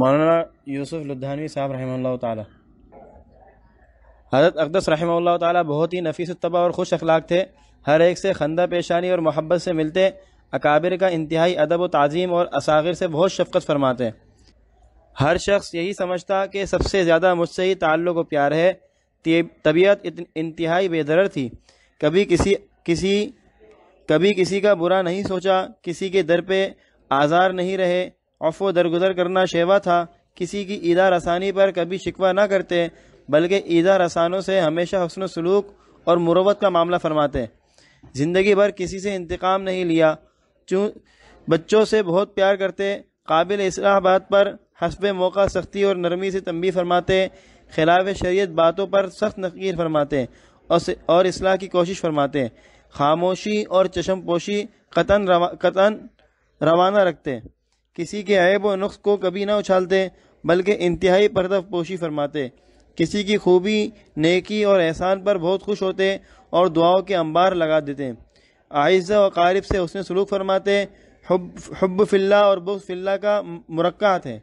مولانا یوسف لدھانوی صاحب رحمہ اللہ تعالی حضرت اقدس رحمہ اللہ تعالی بہت ہی نفیس الطبع اور خوش اخلاق تھے ہر ایک سے خندہ پیشانی اور محبت سے ملتے اکابر کا انتہائی ادب و تعظیم اور اساغر سے بہت شفقت فرماتے ہر شخص یہی سمجھتا کہ سب سے زیادہ مجھ سے ہی تعلق و پیار ہے طبیعت انتہائی بے درر تھی کبھی کسی کسی کبھی کسی کا برا نہیں سوچا کسی کے در پہ آزار نہیں رہے عفو درگزر کرنا شیوا تھا کسی کی ایدہ رسانی پر کبھی شکوہ نہ کرتے بلکہ ایدہ رسانوں سے ہمیشہ حسن و سلوک اور مروت کا معاملہ فرماتے زندگی بھر کسی سے انتقام نہیں لیا چون بچوں سے بہت پیار کرتے قابل اصلاح بات پر حسب موقع سختی اور نرمی سے تنبی فرماتے خلاف شریعت باتوں پر سخت نقیر فرماتے اور اصلاح کی کوشش فرماتے خاموشی اور چشم پوشی قطن روا قطن روانہ رکھتے کسی کے عیب و نقص کو کبھی نہ اچھالتے بلکہ انتہائی پردہ پوشی فرماتے کسی کی خوبی نیکی اور احسان پر بہت خوش ہوتے اور دعاؤں کے انبار لگا دیتے آئزہ و قارب سے حسن سلوک فرماتے حب فلّہ اور بغض اللہ کا مرقع تھے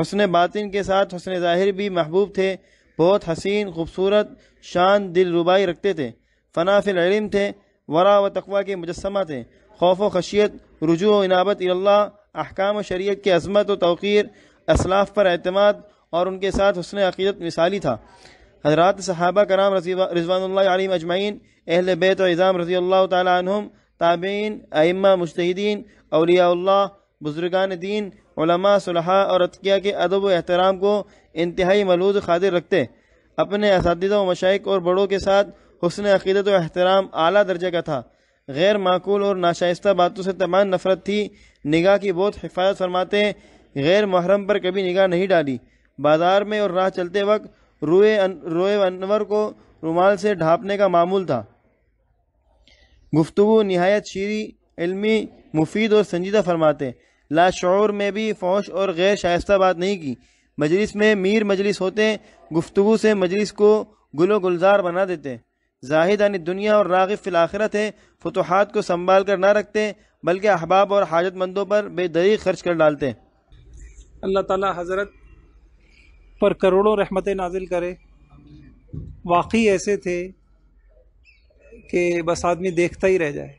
حسن باطن کے ساتھ حسن ظاہر بھی محبوب تھے بہت حسین خوبصورت شان دل ربائی رکھتے تھے فنا العلم تھے ورا و تقوا کے مجسمہ تھے خوف و خشیت رجوع و انابت اللہ احکام و شریعت کی عظمت و توقیر اسلاف پر اعتماد اور ان کے ساتھ حسن عقیدت مثالی تھا حضرات صحابہ کرام رضوان اللہ علیہ اجمعین اہل بیت و عظام رضی اللہ تعالیٰ عنہم تابعین ائمہ مشحدین اولیاء اللہ بزرگان دین علماء صلحاء اور عطقیہ کے ادب و احترام کو انتہائی ملوز خاطر رکھتے اپنے اساتذہ و مشائق اور بڑوں کے ساتھ حسن عقیدت و احترام اعلیٰ درجہ کا تھا غیر معقول اور ناشائستہ باتوں سے تمام نفرت تھی نگاہ کی بہت حفاظت فرماتے غیر محرم پر کبھی نگاہ نہیں ڈالی بازار میں اور راہ چلتے وقت روئے روئے انور کو رومال سے ڈھانپنے کا معمول تھا گفتگو نہایت شیریں علمی مفید اور سنجیدہ فرماتے لا شعور میں بھی فوش اور غیر شائستہ بات نہیں کی مجلس میں میر مجلس ہوتے گفتگو سے مجلس کو گل و گلزار بنا دیتے زاہدانی دنیا اور راغب الآخرت ہیں فتوحات کو سنبھال کر نہ رکھتے بلکہ احباب اور حاجت مندوں پر بے دری خرچ کر ڈالتے اللہ تعالی حضرت پر کروڑوں رحمتیں نازل کرے واقعی ایسے تھے کہ بس آدمی دیکھتا ہی رہ جائے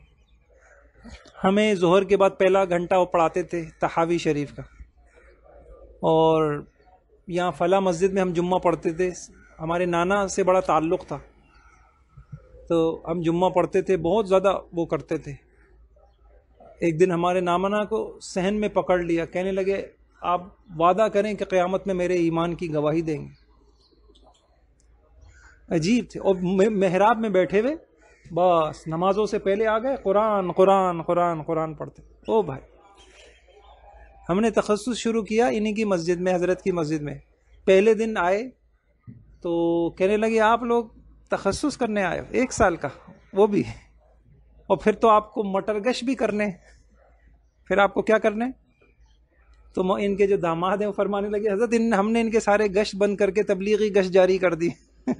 ہمیں ظہر کے بعد پہلا گھنٹہ وہ پڑھاتے تھے تحاوی شریف کا اور یہاں فلاں مسجد میں ہم جمعہ پڑھتے تھے ہمارے نانا سے بڑا تعلق تھا تو ہم جمعہ پڑھتے تھے بہت زیادہ وہ کرتے تھے ایک دن ہمارے نامنا کو سہن میں پکڑ لیا کہنے لگے آپ وعدہ کریں کہ قیامت میں میرے ایمان کی گواہی دیں گے عجیب تھے اور محراب میں بیٹھے ہوئے بس نمازوں سے پہلے آ گئے قرآن قرآن قرآن قرآن پڑھتے او بھائی ہم نے تخصص شروع کیا انہیں کی مسجد میں حضرت کی مسجد میں پہلے دن آئے تو کہنے لگے آپ لوگ تخصص کرنے آئے ہو ایک سال کا وہ بھی اور پھر تو آپ کو مٹر گش بھی کرنے پھر آپ کو کیا کرنے تو ان کے جو داماد ہیں وہ فرمانے لگے حضرت ان ہم نے ان کے سارے گش بند کر کے تبلیغی گشت جاری کر دی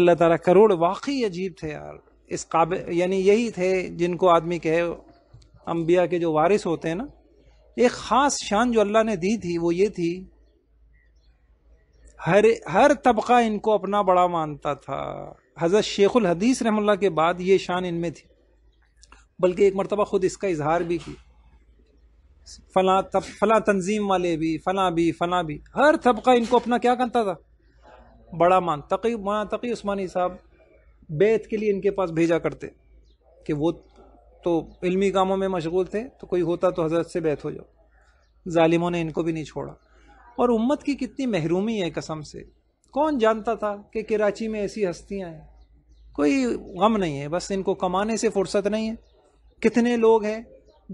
اللہ تعالیٰ کروڑ واقعی عجیب تھے یار اس قابل یعنی یہی تھے جن کو آدمی کہے انبیاء کے جو وارث ہوتے ہیں نا ایک خاص شان جو اللہ نے دی تھی وہ یہ تھی ہر ہر طبقہ ان کو اپنا بڑا مانتا تھا حضرت شیخ الحدیث رحم اللہ کے بعد یہ شان ان میں تھی بلکہ ایک مرتبہ خود اس کا اظہار بھی کی فلاں فلاں تنظیم والے بھی فلاں بھی فلاں بھی ہر طبقہ ان کو اپنا کیا کرتا تھا بڑا مان تقی مان تقی عثمانی صاحب بیت کے لیے ان کے پاس بھیجا کرتے کہ وہ تو علمی کاموں میں مشغول تھے تو کوئی ہوتا تو حضرت سے بیت ہو جاؤ ظالموں نے ان کو بھی نہیں چھوڑا اور امت کی کتنی محرومی ہے قسم سے کون جانتا تھا کہ کراچی میں ایسی ہستیاں ہیں کوئی غم نہیں ہے بس ان کو کمانے سے فرصت نہیں ہے کتنے لوگ ہیں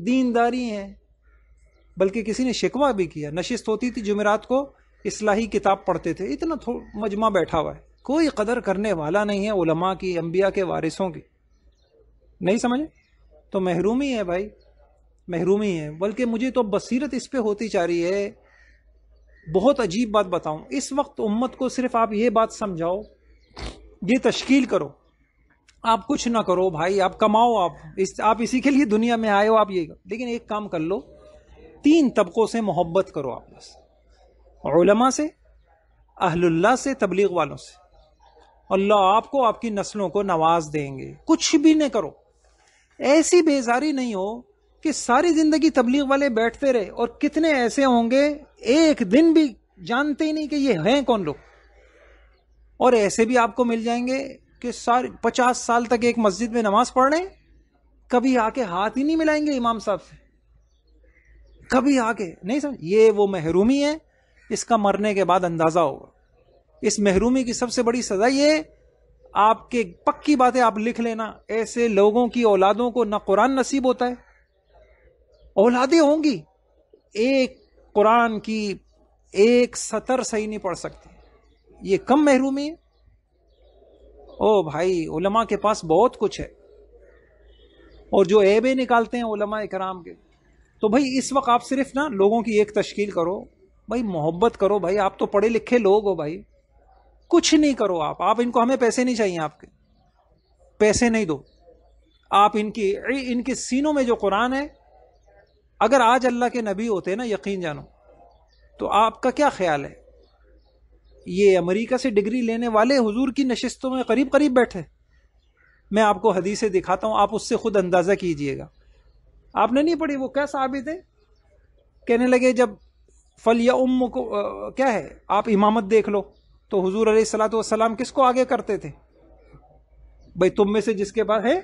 دینداری ہیں بلکہ کسی نے شکوہ بھی کیا نشست ہوتی تھی جمعرات کو اصلاحی کتاب پڑھتے تھے اتنا مجمع بیٹھا ہوا ہے کوئی قدر کرنے والا نہیں ہے علماء کی انبیاء کے وارثوں کی نہیں سمجھے تو محرومی ہے بھائی محرومی ہے بلکہ مجھے تو بصیرت اس پہ ہوتی چاہ رہی ہے بہت عجیب بات بتاؤں اس وقت امت کو صرف آپ یہ بات سمجھاؤ یہ تشکیل کرو آپ کچھ نہ کرو بھائی آپ کماؤ آپ آپ اسی کے لیے دنیا میں آئے ہو آپ یہ لیکن ایک کام کر لو تین طبقوں سے محبت کرو آپ بس علماء سے اہل اللہ سے تبلیغ والوں سے اللہ آپ کو آپ کی نسلوں کو نواز دیں گے کچھ بھی نہ کرو ایسی بیزاری نہیں ہو کہ ساری زندگی تبلیغ والے بیٹھتے رہے اور کتنے ایسے ہوں گے ایک دن بھی جانتے ہی نہیں کہ یہ ہیں کون لوگ اور ایسے بھی آپ کو مل جائیں گے کہ سارے پچاس سال تک ایک مسجد میں نماز پڑھ رہے کبھی آ کے ہاتھ ہی نہیں ملائیں گے امام صاحب سے کبھی آ کے نہیں سمجھ یہ وہ محرومی ہے اس کا مرنے کے بعد اندازہ ہوگا اس محرومی کی سب سے بڑی سزا یہ آپ کے پکی باتیں آپ لکھ لینا ایسے لوگوں کی اولادوں کو نہ قرآن نصیب ہوتا ہے اولادیں ہوں گی ایک قرآن کی ایک سطر صحیح نہیں پڑھ سکتے یہ کم محرومی ہے او بھائی علماء کے پاس بہت کچھ ہے اور جو ایبے نکالتے ہیں علماء اکرام کے تو بھائی اس وقت آپ صرف نا لوگوں کی ایک تشکیل کرو بھائی محبت کرو بھائی آپ تو پڑھے لکھے لوگ ہو بھائی کچھ نہیں کرو آپ آپ ان کو ہمیں پیسے نہیں چاہیے آپ کے پیسے نہیں دو آپ ان کی ان کے سینوں میں جو قرآن ہے اگر آج اللہ کے نبی ہوتے نا یقین جانو تو آپ کا کیا خیال ہے یہ امریکہ سے ڈگری لینے والے حضور کی نشستوں میں قریب قریب بیٹھے میں آپ کو حدیثیں دکھاتا ہوں آپ اس سے خود اندازہ کیجئے گا آپ نے نہیں پڑھی وہ کیا ثابت ہے کہنے لگے جب فل یا ام کو کیا ہے آپ امامت دیکھ لو تو حضور علیہ السلاۃ والسلام کس کو آگے کرتے تھے بھائی تم میں سے جس کے پاس ہے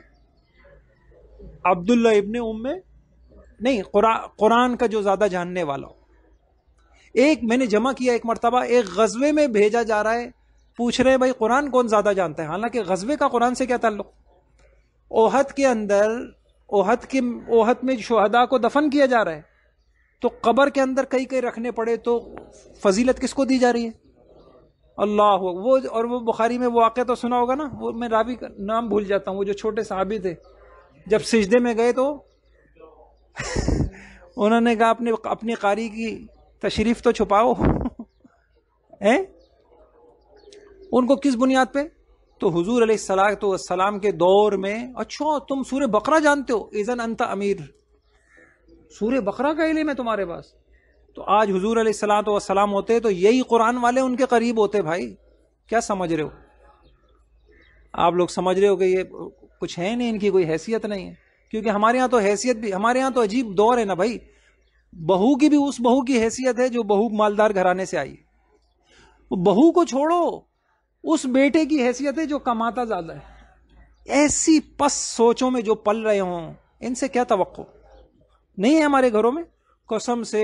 عبداللہ ابن ام میں نہیں قرآن کا جو زیادہ جاننے والا ہو ایک میں نے جمع کیا ایک مرتبہ ایک غزوے میں بھیجا جا رہا ہے پوچھ رہے ہیں بھائی قرآن کون زیادہ جانتا ہے حالانکہ غزوے کا قرآن سے کیا تعلق اوہد کے اندر اوہد کے اوہد میں شہدا کو دفن کیا جا رہا ہے تو قبر کے اندر کئی کئی رکھنے پڑے تو فضیلت کس کو دی جا رہی ہے اللہ ہو وہ اور وہ بخاری میں وہ واقعہ تو سنا ہوگا نا وہ میں رابی کا نام بھول جاتا ہوں وہ جو چھوٹے صحابی تھے جب سجدے میں گئے تو انہوں نے کہا اپنے اپنی قاری کی تشریف تو چھپاؤ ان کو کس بنیاد پہ تو حضور علیہ السلاۃ السلام کے دور میں اچھا تم سورہ بکرا جانتے ہو ایزن انت امیر سور بکرا کا علم ہے تمہارے پاس تو آج حضور علیہ السلاۃ السلام ہوتے تو یہی قرآن والے ان کے قریب ہوتے بھائی کیا سمجھ رہے ہو آپ لوگ سمجھ رہے ہو کہ یہ کچھ ہے نہیں ان کی کوئی حیثیت نہیں ہے کیونکہ ہمارے ہاں تو حیثیت بھی ہمارے ہاں تو عجیب دور ہے نا بھائی بہو کی بھی اس بہو کی حیثیت ہے جو بہو مالدار گھرانے سے آئی بہو کو چھوڑو اس بیٹے کی حیثیت ہے جو کماتا زیادہ ہے ایسی پس سوچوں میں جو پل رہے ہوں ان سے کیا توقع نہیں ہے ہمارے گھروں میں قسم سے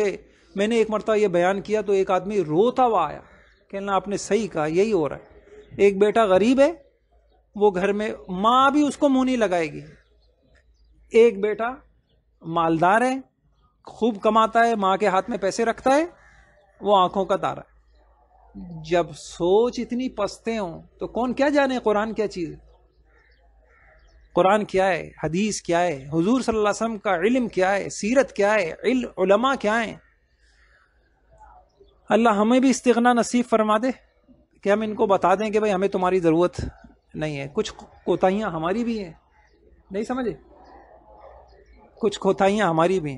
میں نے ایک مرتبہ یہ بیان کیا تو ایک آدمی روتا ہوا آیا کہنا آپ نے صحیح کہا یہی ہو رہا ہے ایک بیٹا غریب ہے وہ گھر میں ماں بھی اس کو منہ نہیں لگائے گی ایک بیٹا مالدار ہے خوب کماتا ہے ماں کے ہاتھ میں پیسے رکھتا ہے وہ آنکھوں کا تارا جب سوچ اتنی پستے ہوں تو کون کیا جانے قرآن کیا چیز قرآن کیا ہے حدیث کیا ہے حضور صلی اللہ علیہ وسلم کا علم کیا ہے سیرت کیا ہے علم علماء کیا ہے اللہ ہمیں بھی استغنا نصیب فرما دے کہ ہم ان کو بتا دیں کہ بھائی ہمیں تمہاری ضرورت نہیں ہے کچھ کوتاہیاں ہماری بھی ہیں نہیں سمجھے کچھ کھوتائیاں ہماری بھی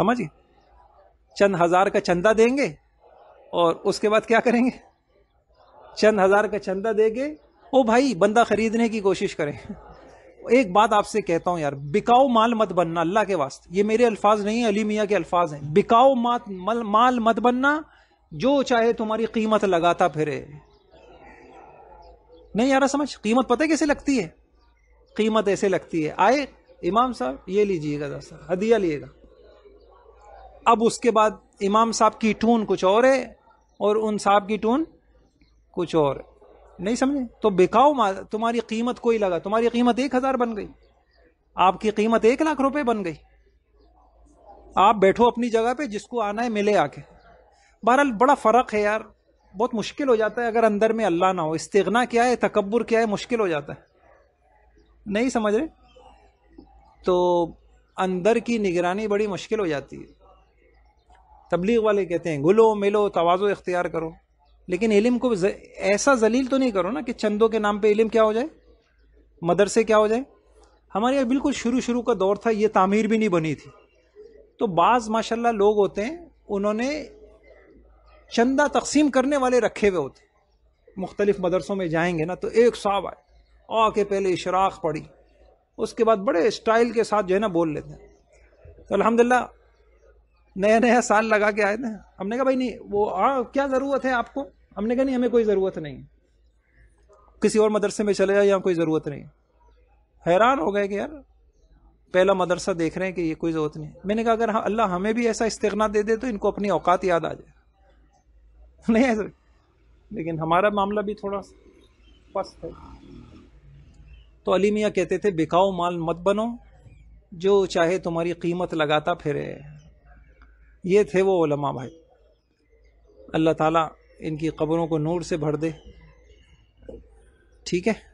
ہیں چند ہزار کا چندہ دیں گے اور اس کے بعد کیا کریں گے چند ہزار کا چندہ دیں گے او بھائی بندہ خریدنے کی کوشش کریں ایک بات آپ سے کہتا ہوں یار بکاؤ مال مت بننا اللہ کے واسطے یہ میرے الفاظ نہیں علی میاں کے الفاظ ہیں بکاؤ مال مت بننا جو چاہے تمہاری قیمت لگاتا پھرے نہیں یار سمجھ قیمت پتہ کیسے لگتی ہے قیمت ایسے لگتی ہے آئے امام صاحب یہ لیجیے گا صاحب ہدیہ لیے گا اب اس کے بعد امام صاحب کی ٹون کچھ اور ہے اور ان صاحب کی ٹون کچھ اور ہے نہیں سمجھے تو بکاؤ تمہاری قیمت کوئی لگا تمہاری قیمت ایک ہزار بن گئی آپ کی قیمت ایک لاکھ روپے بن گئی آپ بیٹھو اپنی جگہ پہ جس کو آنا ہے ملے آ کے بہرحال بڑا فرق ہے یار بہت مشکل ہو جاتا ہے اگر اندر میں اللہ نہ ہو استغنا کیا ہے تکبر کیا ہے مشکل ہو جاتا ہے نہیں سمجھ رہے تو اندر کی نگرانی بڑی مشکل ہو جاتی ہے تبلیغ والے کہتے ہیں گلو ملو توازو اختیار کرو لیکن علم کو ایسا ذلیل تو نہیں کرو نا کہ چندوں کے نام پہ علم کیا ہو جائے مدرسے کیا ہو جائے ہمارے یہاں بالکل شروع شروع کا دور تھا یہ تعمیر بھی نہیں بنی تھی تو بعض ماشاءاللہ اللہ لوگ ہوتے ہیں انہوں نے چندہ تقسیم کرنے والے رکھے ہوئے ہوتے ہیں مختلف مدرسوں میں جائیں گے نا تو ایک صاحب آئے آ کے پہلے اشراق پڑی اس کے بعد بڑے اسٹائل کے ساتھ جو ہے نا بول لیتے ہیں تو الحمد للہ نیا نیا سال لگا کے آئے تھے ہم نے کہا بھائی نہیں وہ کیا ضرورت ہے آپ کو ہم نے کہا نہیں ہمیں کوئی ضرورت نہیں کسی اور مدرسے میں چلے جائیں یہاں کوئی ضرورت نہیں حیران ہو گئے کہ یار پہلا مدرسہ دیکھ رہے ہیں کہ یہ کوئی ضرورت نہیں میں نے کہا اگر ہاں، اللہ ہمیں بھی ایسا استغنا دے دے تو ان کو اپنی اوقات یاد آ جائے نہیں ایسا لیکن ہمارا معاملہ بھی تھوڑا پست ہے تو علی میاں کہتے تھے بکاؤ مال مت بنو جو چاہے تمہاری قیمت لگاتا پھرے یہ تھے وہ علماء بھائی اللہ تعالیٰ ان کی قبروں کو نور سے بھر دے ٹھیک ہے